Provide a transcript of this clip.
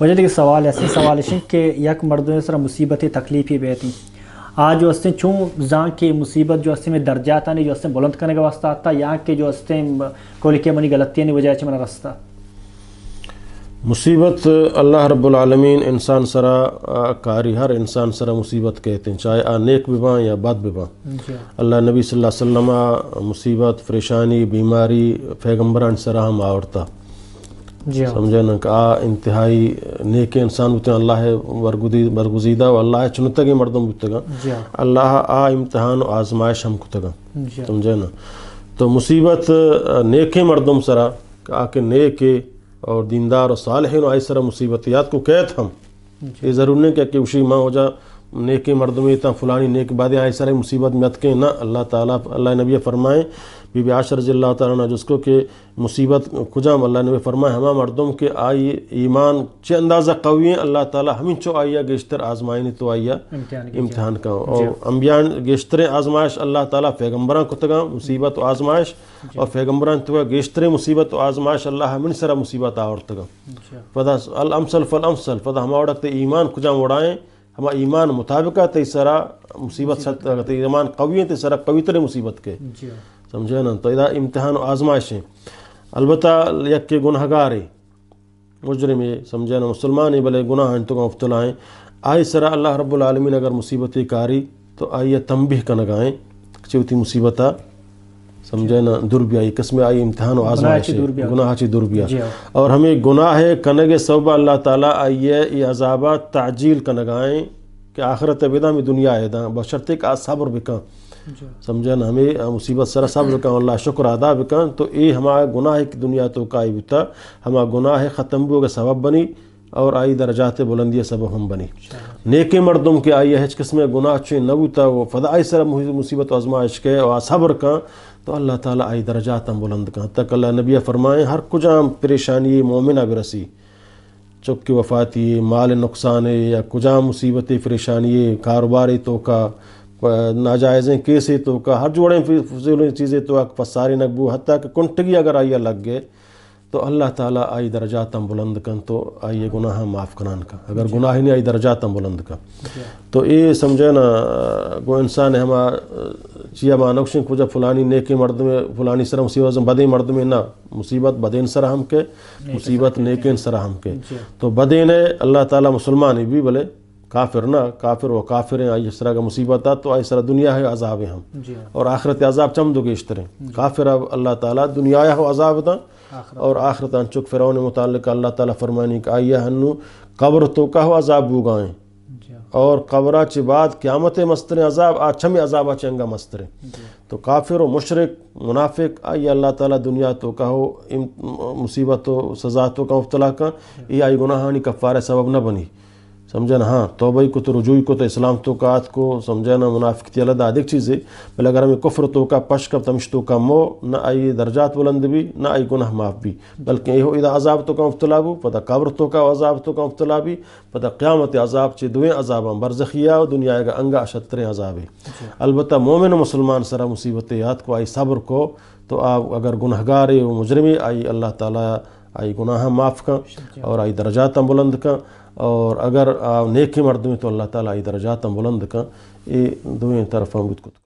वजह देखिए सवाल ऐसे सवाल ऐसे कि यक मर्दों सर मुसीबत तकलीफ़ ही बहती आज जो हस्ते चूँ जहाँ की मुसीबत जो हस्ते में दर्जा आता नहीं जो हस्ते बुलंद करने का वास्ता आता यहाँ के जो हस्ते कोल के मनी गलतियाँ नहीं वजह मना रास्ता मुसीबत अल्लाह रब्लमीन इंसान सरा कारी हर इंसान सरा मुसीबत कहते हैं चाहे आ विवाह या बद विवाह अल्लाह नबी सल्लल्लाहु अलैहि वसल्लम मुसीबत परेशानी बीमारी पैगम्बरान सरा हम आवड़ता हाँ। समझे न आ इंतहाई नेक इंसान बुते अल्लाह बरगुजीदा अल्लाह चुनतगे मर्दम बुतगा हाँ। अल्लाह आ इम्तहान आजमाइश हम कुतगा हाँ। समझे ना तो मुसीबत नेके मर्दम सरा आके नेके और दीनदार और साल सालहन आई सरा मुसीबत याद को कैद हम ये ज़रूर नहीं क्या कि उसी माँ हो जा नेक में इतना फ़लानी नेक बाद आए सारे मुसीबत में अतकें ना अल्लाह ताला अल्लाह नबी फरमाए बीबी आशर रजील्ला तारा जिसको कि मुसीबत खुजाम अल्लाह नबी फरमाए हमा मरदम के आई ईमान चे अंदाज़ा कवी हैं अल्लाह ताला हमें चो आइया गेश्तर आज़माए तो आइया इम्तहान का और अम्बियान गेश्तर आजमाइश अल्लाह ताला पैगम्बरा को तगा मुसीबत तो आजमाइश और पैगम्बरा तो गेश्तर मुसीबत आजमाइश अल्लाह हमिन सरा मुसीबत आवर तगा अच्छा। फदा अलमसल अमसल फल अमसल फदा हमारा ईमान खुजाम उड़ाएँ हम ईमान मुताबिक तो सरा मुसीबत तो ईमान कवी तो सरा कवितर मुसीबत के हाँ। समझे ना तो इदा इम्तहान है अलबत् यक के गुनहगार मुजरम ये समझे ना मुसलमान भले गुनाह तो मुफ्तला हैं आए सरा अल्लाह रब्बुल अगर मुसीबत कारी तो आइए तंबी का नगाएँ चिवती मुसीबत समझे ना दुर्व्यायी कसमें आई इम्तहान गुनाह गुनाहाची दुर्व्या हाँ। और हमें गुनाह है कनगे सब अल्लाह ताला आइए ये अजाबा ताजील कनगाएँ कि आखिरत विदा में दुनिया आयदा बशरते का सब्र बिका समझे ना हमें मुसीबत सरा सब्र बिका अल्लाह शुक्र अदा बिका तो ये हमारा गुनाह है कि दुनिया तो का ही बिता हमारा गुनाह है ख़त्म का सबब बनी और आई दर्जात बुलंदी सबब हम बनी नेके मर्दम के आई है हिचकस में गुनाह चे नबूता वो फदाई सर मुसीबत आजमाइश के और सब्र का तो अल्लाह ताला आई दर्जा तम बुलंद कहाँ तक अल्लाह नबिया फरमाएँ हर कुजाम परेशानी मोमिना बिरसी चुप चुपके वफाती माल नुकसान या कुजाम मुसीबतें परेशानी कारोबारी तो का नाजायज़ें केसे तो का हर जोड़े फिर चीज़ें तो फसारी नकबू हती कि कुंटगी अगर आइया लग गए तो अल्लाह ताला आई तम बुलंद कन तो आइए गुनाह माफ़ करान का अगर गुनाह नहीं आई दर्जा तम बुलंद का तो ये समझे ना वो इंसान हमारा शिया मानव सिंह पूजा फुलानी नेके मर्द में फुलानी सर मुसीबत बदे मर्द में ना मुसीबत बदेन हम के मुसीबत सर हम के तो बदेन है अल्लाह ताला मुसलमान भी भले काफिर ना काफिर व काफिर हैं इस तरह का मुसीबत आ तो आई तरह दुनिया है अजाब है हम और आखिरत अजाब चम चमदोगे इस तरह काफिर अब अल्लाह ताला दुनिया हो अजाब था और आखिरत चुक फिर मुतल अल्लाह ताला फरमानी का आइया हनु कब्र तो कहो अजाब बुगाएँ और कबरा बाद क़्यामत मस्तर अजाब आ आछम अजाब चंगा मस्तर तो काफिर व मशरक मुनाफिक आई अल्लाह ताला दुनिया तो कहो मुसीबत तो सजा तो का मुबतला का ये आई गुनाहानी कफ़ार सबब न बनी समझा ना हाँ तोबई को तो रजूई को तो इस्लाम तो कात को समझा ना मुनाफिकती अलग अधिक चीज़ें बल अगर हमें कुफर तो का पश कब तमश तो का मो न आई दर्जात बुलंद भी ना आई गुनाह माफ भी बल्कि हो इदा अजाब तो का अफ्तलाबू पता कब्र तो का अजाब तो का मुफ्तला भी पता क़्यामत अजाब चे दुए अजाब हम बरजखिया दुनिया का अंगा अशतर अजाब है अलबत् मोमिन मुसलमान सरा मुसीबत याद को आई सब्र को तो आप अगर गुनहगार मुजरमी आई अल्लाह ताली आई गुनाह माफ़ कं और आई दर्जात बुलंद कं और अगर नेक मर्द में तो अल्लाह ताला आई दर्जात बुलंद कं ये दुएं तरफ़ बुत